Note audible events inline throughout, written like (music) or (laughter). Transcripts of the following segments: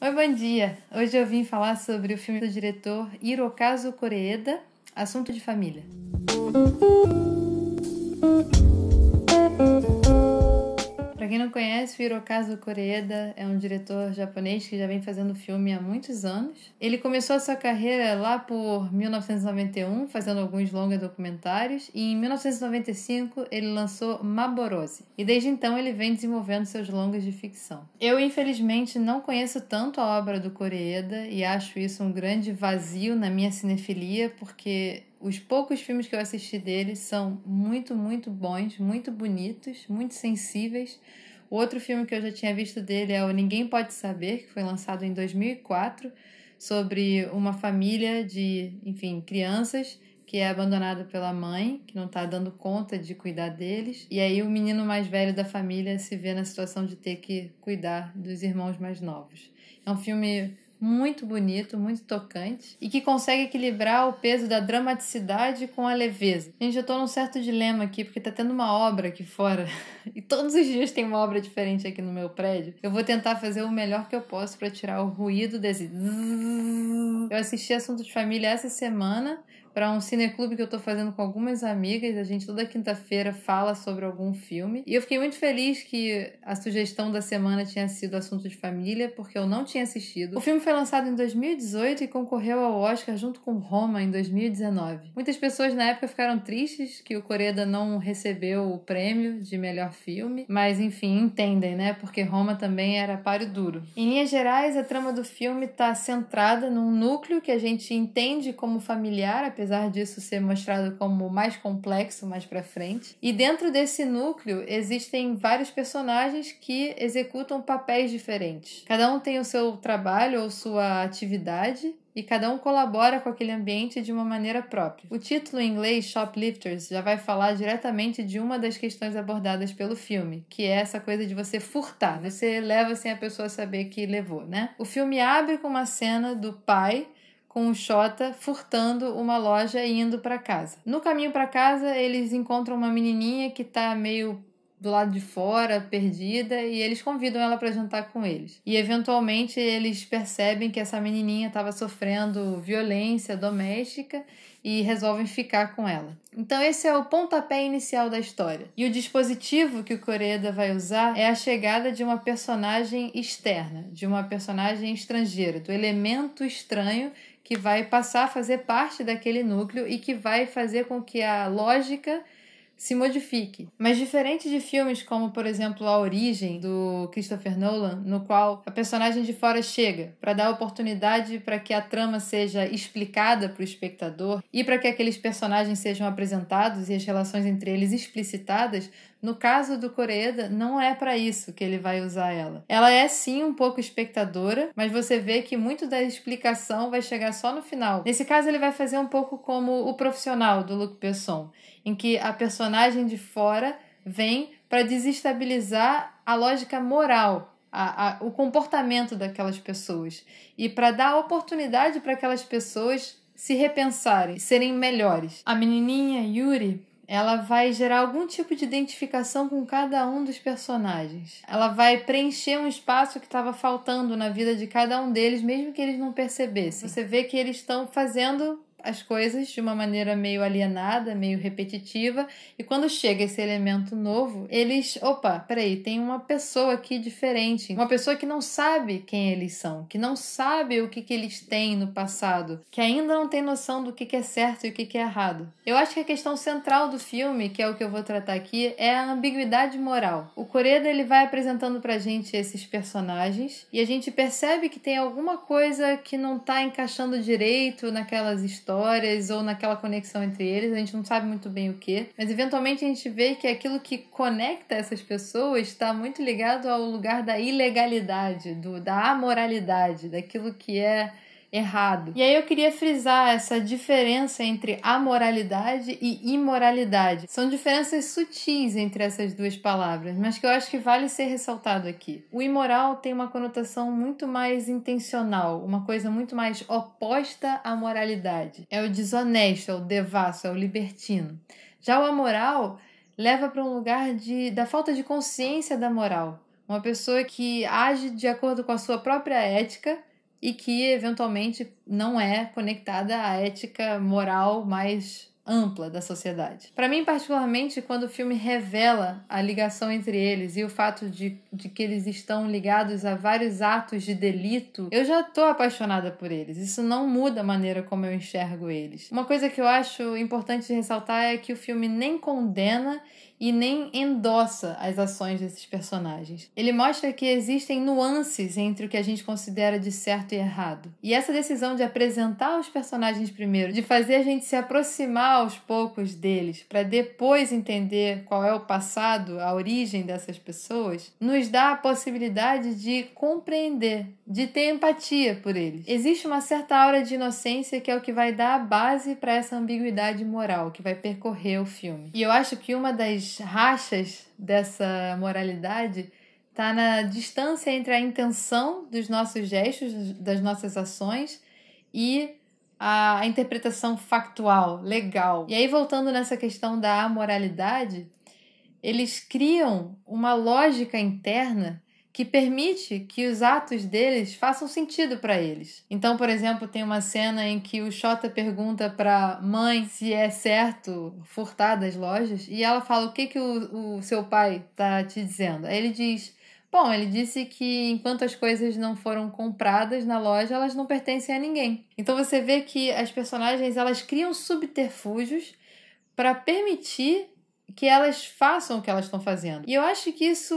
Oi, bom dia! Hoje eu vim falar sobre o filme do diretor Hirokazu Koreeda, Assunto de Família. Para quem não conhece, o Hirokazu Koreeda é um diretor japonês que já vem fazendo filme há muitos anos. Ele começou a sua carreira lá por 1991, fazendo alguns longas documentários, e em 1995 ele lançou Maborose. E desde então ele vem desenvolvendo seus longas de ficção. Eu, infelizmente, não conheço tanto a obra do Koreeda e acho isso um grande vazio na minha cinefilia, porque os poucos filmes que eu assisti dele são muito, muito bons, muito bonitos, muito sensíveis. O outro filme que eu já tinha visto dele é o Ninguém Pode Saber, que foi lançado em 2004, sobre uma família de, enfim, crianças que é abandonada pela mãe, que não está dando conta de cuidar deles. E aí o menino mais velho da família se vê na situação de ter que cuidar dos irmãos mais novos. É um filme muito bonito, muito tocante e que consegue equilibrar o peso da dramaticidade com a leveza. Gente, eu tô num certo dilema aqui porque tá tendo uma obra aqui fora (laughs) e todos os dias tem uma obra diferente aqui no meu prédio. Eu vou tentar fazer o melhor que eu posso para tirar o ruído desse. Eu assisti Assunto de Família essa semana para um cineclube que eu tô fazendo com algumas amigas. A gente toda quinta-feira fala sobre algum filme. E eu fiquei muito feliz que a sugestão da semana tinha sido Assunto de Família, porque eu não tinha assistido. O filme foi lançado em 2018 e concorreu ao Oscar junto com Roma em 2019. Muitas pessoas na época ficaram tristes que o Coreda não recebeu o prêmio de melhor filme, mas enfim, entendem, né? Porque Roma também era páreo duro. Em linhas gerais, a trama do filme está centrada num núcleo que a gente entende como familiar, apesar disso ser mostrado como mais complexo mais para frente. E dentro desse núcleo existem vários personagens que executam papéis diferentes. Cada um tem o seu trabalho ou sua atividade e cada um colabora com aquele ambiente de uma maneira própria. O título em inglês, Shoplifters, já vai falar diretamente de uma das questões abordadas pelo filme, que é essa coisa de você furtar, você leva sem assim a pessoa saber que levou, né? O filme abre com uma cena do pai com o Xota furtando uma loja e indo para casa. No caminho para casa, eles encontram uma menininha que tá meio do lado de fora, perdida, e eles convidam ela para jantar com eles. E eventualmente eles percebem que essa menininha estava sofrendo violência doméstica e resolvem ficar com ela. Então esse é o pontapé inicial da história. E o dispositivo que o Coreda vai usar é a chegada de uma personagem externa, de uma personagem estrangeira, do elemento estranho que vai passar a fazer parte daquele núcleo e que vai fazer com que a lógica se modifique. Mas diferente de filmes como, por exemplo, A Origem do Christopher Nolan, no qual a personagem de fora chega para dar oportunidade para que a trama seja explicada para o espectador e para que aqueles personagens sejam apresentados e as relações entre eles explicitadas, no caso do Coreeda, não é para isso que ele vai usar ela. Ela é sim um pouco espectadora, mas você vê que muito da explicação vai chegar só no final. Nesse caso, ele vai fazer um pouco como o profissional do Luke Besson em que a personagem de fora vem para desestabilizar a lógica moral, a, a, o comportamento daquelas pessoas e para dar oportunidade para aquelas pessoas se repensarem, serem melhores. A menininha Yuri, ela vai gerar algum tipo de identificação com cada um dos personagens. Ela vai preencher um espaço que estava faltando na vida de cada um deles, mesmo que eles não percebessem. Você vê que eles estão fazendo as coisas de uma maneira meio alienada, meio repetitiva, e quando chega esse elemento novo, eles, opa, peraí, tem uma pessoa aqui diferente, uma pessoa que não sabe quem eles são, que não sabe o que, que eles têm no passado, que ainda não tem noção do que, que é certo e o que, que é errado. Eu acho que a questão central do filme, que é o que eu vou tratar aqui, é a ambiguidade moral. O Coreda ele vai apresentando pra gente esses personagens e a gente percebe que tem alguma coisa que não tá encaixando direito naquelas histórias histórias ou naquela conexão entre eles, a gente não sabe muito bem o que, mas eventualmente a gente vê que aquilo que conecta essas pessoas está muito ligado ao lugar da ilegalidade, do, da amoralidade, daquilo que é errado. E aí eu queria frisar essa diferença entre amoralidade e imoralidade. São diferenças sutis entre essas duas palavras, mas que eu acho que vale ser ressaltado aqui. O imoral tem uma conotação muito mais intencional, uma coisa muito mais oposta à moralidade. É o desonesto, é o devasso, é o libertino. Já o amoral leva para um lugar de, da falta de consciência da moral. Uma pessoa que age de acordo com a sua própria ética e que eventualmente não é conectada à ética moral mais ampla da sociedade. Para mim, particularmente, quando o filme revela a ligação entre eles e o fato de, de que eles estão ligados a vários atos de delito, eu já tô apaixonada por eles. Isso não muda a maneira como eu enxergo eles. Uma coisa que eu acho importante ressaltar é que o filme nem condena e nem endossa as ações desses personagens. Ele mostra que existem nuances entre o que a gente considera de certo e errado. E essa decisão de apresentar os personagens primeiro, de fazer a gente se aproximar aos poucos deles, para depois entender qual é o passado, a origem dessas pessoas, nos dá a possibilidade de compreender, de ter empatia por eles. Existe uma certa aura de inocência que é o que vai dar a base para essa ambiguidade moral que vai percorrer o filme. E eu acho que uma das rachas dessa moralidade está na distância entre a intenção dos nossos gestos, das nossas ações e a interpretação factual, legal. E aí, voltando nessa questão da amoralidade, eles criam uma lógica interna que permite que os atos deles façam sentido para eles. Então, por exemplo, tem uma cena em que o Xota pergunta para mãe se é certo furtar das lojas e ela fala o que que o, o seu pai tá te dizendo. Aí ele diz Bom, ele disse que enquanto as coisas não foram compradas na loja, elas não pertencem a ninguém. Então você vê que as personagens elas criam subterfúgios para permitir que elas façam o que elas estão fazendo. E eu acho que isso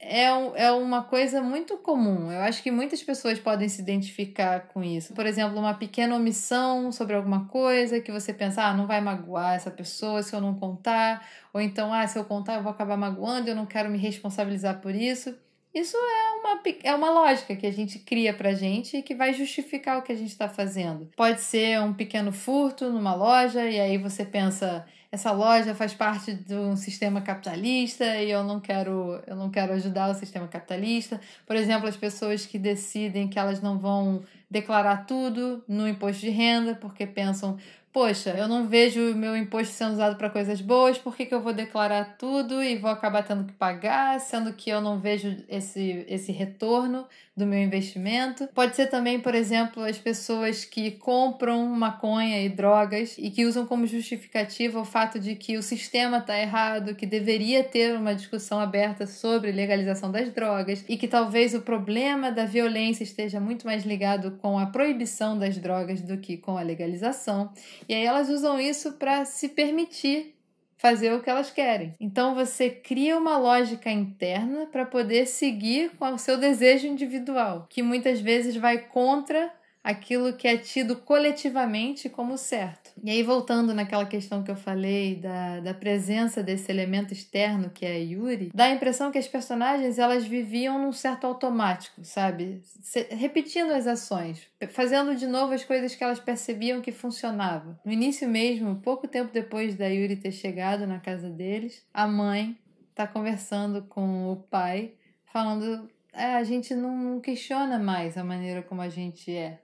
é, um, é uma coisa muito comum. Eu acho que muitas pessoas podem se identificar com isso. Por exemplo, uma pequena omissão sobre alguma coisa que você pensa, ah, não vai magoar essa pessoa se eu não contar. Ou então, ah, se eu contar eu vou acabar magoando, eu não quero me responsabilizar por isso. Isso é uma, é uma lógica que a gente cria pra gente e que vai justificar o que a gente está fazendo. Pode ser um pequeno furto numa loja, e aí você pensa, essa loja faz parte de um sistema capitalista e eu não quero eu não quero ajudar o sistema capitalista. Por exemplo, as pessoas que decidem que elas não vão declarar tudo no imposto de renda porque pensam poxa, eu não vejo o meu imposto sendo usado para coisas boas, por que, que eu vou declarar tudo e vou acabar tendo que pagar, sendo que eu não vejo esse, esse retorno do meu investimento? Pode ser também, por exemplo, as pessoas que compram maconha e drogas e que usam como justificativa o fato de que o sistema está errado, que deveria ter uma discussão aberta sobre legalização das drogas e que talvez o problema da violência esteja muito mais ligado com a proibição das drogas do que com a legalização. E aí elas usam isso para se permitir fazer o que elas querem. Então você cria uma lógica interna para poder seguir com o seu desejo individual, que muitas vezes vai contra aquilo que é tido coletivamente como certo. E aí, voltando naquela questão que eu falei da, da presença desse elemento externo que é Yuri, dá a impressão que as personagens elas viviam num certo automático, sabe? Se, repetindo as ações, fazendo de novo as coisas que elas percebiam que funcionavam. No início mesmo, pouco tempo depois da Yuri ter chegado na casa deles, a mãe está conversando com o pai, falando: é, a gente não questiona mais a maneira como a gente é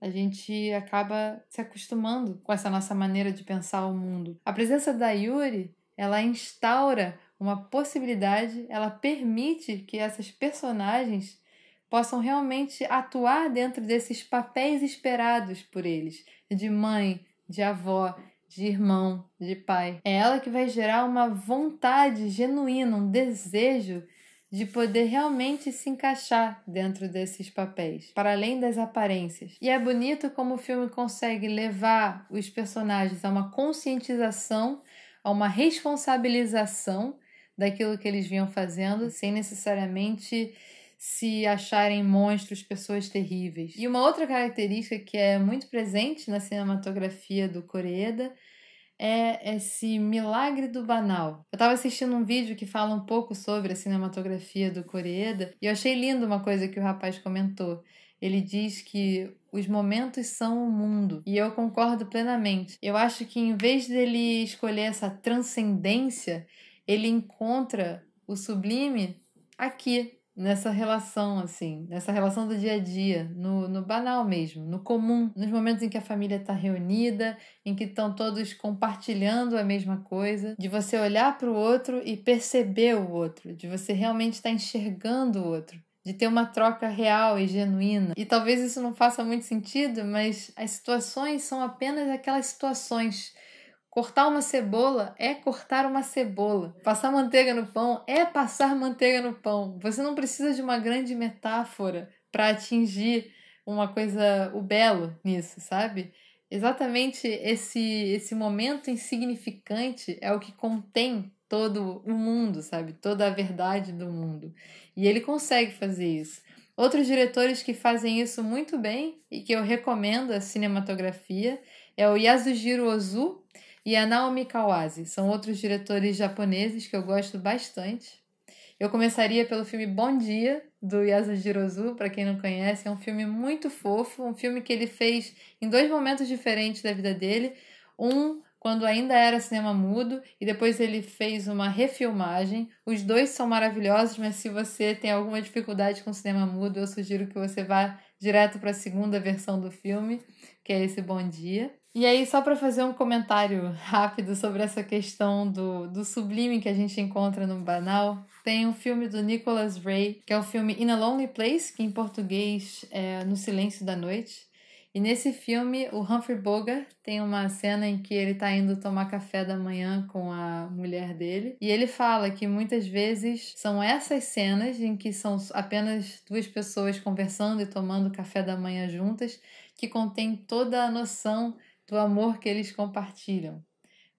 a gente acaba se acostumando com essa nossa maneira de pensar o mundo. A presença da Yuri, ela instaura uma possibilidade, ela permite que essas personagens possam realmente atuar dentro desses papéis esperados por eles, de mãe, de avó, de irmão, de pai. É ela que vai gerar uma vontade genuína, um desejo de poder realmente se encaixar dentro desses papéis, para além das aparências. E é bonito como o filme consegue levar os personagens a uma conscientização, a uma responsabilização daquilo que eles vinham fazendo, sem necessariamente se acharem monstros, pessoas terríveis. E uma outra característica que é muito presente na cinematografia do Coreeda é esse milagre do banal. Eu estava assistindo um vídeo que fala um pouco sobre a cinematografia do Coreeda e eu achei lindo uma coisa que o rapaz comentou. Ele diz que os momentos são o mundo. E eu concordo plenamente. Eu acho que em vez dele escolher essa transcendência, ele encontra o sublime aqui, nessa relação, assim, nessa relação do dia a dia, no, no banal mesmo, no comum, nos momentos em que a família está reunida, em que estão todos compartilhando a mesma coisa, de você olhar para o outro e perceber o outro, de você realmente estar tá enxergando o outro de ter uma troca real e genuína. E talvez isso não faça muito sentido, mas as situações são apenas aquelas situações Cortar uma cebola é cortar uma cebola. Passar manteiga no pão é passar manteiga no pão. Você não precisa de uma grande metáfora para atingir uma coisa, o belo nisso, sabe? Exatamente esse esse momento insignificante é o que contém todo o mundo, sabe? Toda a verdade do mundo. E ele consegue fazer isso. Outros diretores que fazem isso muito bem e que eu recomendo a cinematografia é o Yasujiro Ozu, e a Naomi Kawase. São outros diretores japoneses que eu gosto bastante. Eu começaria pelo filme Bom Dia, do Yasujiro Ozu, para quem não conhece, é um filme muito fofo, um filme que ele fez em dois momentos diferentes da vida dele. Um quando ainda era cinema mudo e depois ele fez uma refilmagem. Os dois são maravilhosos, mas se você tem alguma dificuldade com cinema mudo, eu sugiro que você vá direto para a segunda versão do filme, que é esse Bom Dia. E aí, só para fazer um comentário rápido sobre essa questão do, do sublime que a gente encontra no banal, tem um filme do Nicholas Ray, que é o um filme In a Lonely Place, que em português é No Silêncio da Noite. E nesse filme, o Humphrey Bogart tem uma cena em que ele tá indo tomar café da manhã com a mulher dele. E ele fala que muitas vezes são essas cenas em que são apenas duas pessoas conversando e tomando café da manhã juntas que contém toda a noção do amor que eles compartilham,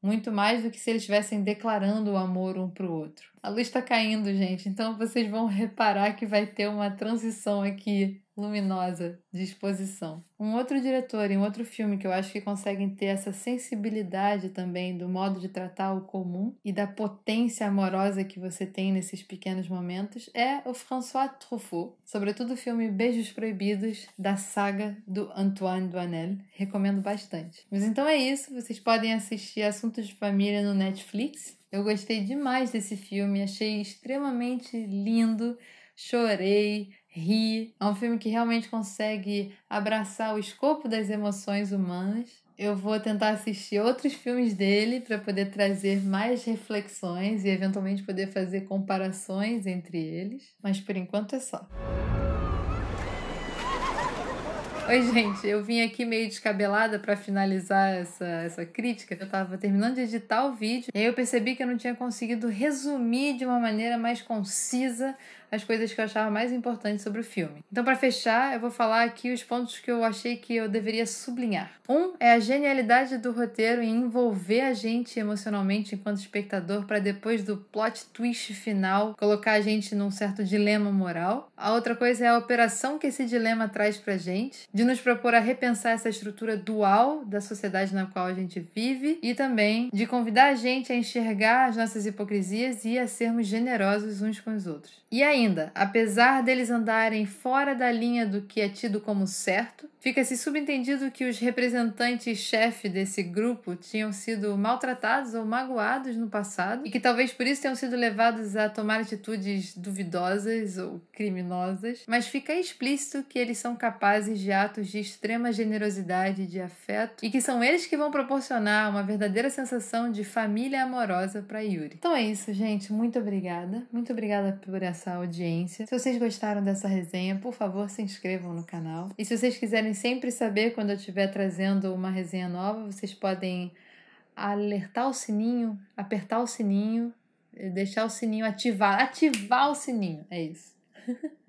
muito mais do que se eles estivessem declarando o amor um para o outro. A luz está caindo, gente, então vocês vão reparar que vai ter uma transição aqui luminosa de exposição. Um outro diretor em um outro filme que eu acho que conseguem ter essa sensibilidade também do modo de tratar o comum e da potência amorosa que você tem nesses pequenos momentos é o François Truffaut, sobretudo o filme Beijos Proibidos da saga do Antoine Duanel, Recomendo bastante. Mas então é isso, vocês podem assistir Assuntos de Família no Netflix eu gostei demais desse filme, achei extremamente lindo, chorei, ri. É um filme que realmente consegue abraçar o escopo das emoções humanas. Eu vou tentar assistir outros filmes dele para poder trazer mais reflexões e eventualmente poder fazer comparações entre eles, mas por enquanto é só. Oi, gente, eu vim aqui meio descabelada para finalizar essa, essa crítica. Eu tava terminando de editar o vídeo e aí eu percebi que eu não tinha conseguido resumir de uma maneira mais concisa as coisas que eu achava mais importantes sobre o filme. Então, para fechar, eu vou falar aqui os pontos que eu achei que eu deveria sublinhar. Um é a genialidade do roteiro em envolver a gente emocionalmente enquanto espectador para depois do plot twist final colocar a gente num certo dilema moral. A outra coisa é a operação que esse dilema traz pra gente de nos propor a repensar essa estrutura dual da sociedade na qual a gente vive e também de convidar a gente a enxergar as nossas hipocrisias e a sermos generosos uns com os outros. E ainda, apesar deles andarem fora da linha do que é tido como certo, fica-se subentendido que os representantes chefe desse grupo tinham sido maltratados ou magoados no passado e que talvez por isso tenham sido levados a tomar atitudes duvidosas ou criminosas, mas fica explícito que eles são capazes de atos de extrema generosidade e de afeto, e que são eles que vão proporcionar uma verdadeira sensação de família amorosa para Yuri. Então é isso, gente. Muito obrigada. Muito obrigada por essa audiência. Se vocês gostaram dessa resenha, por favor, se inscrevam no canal. E se vocês quiserem sempre saber quando eu estiver trazendo uma resenha nova, vocês podem alertar o sininho, apertar o sininho, deixar o sininho ativar, ativar o sininho. É isso. (laughs)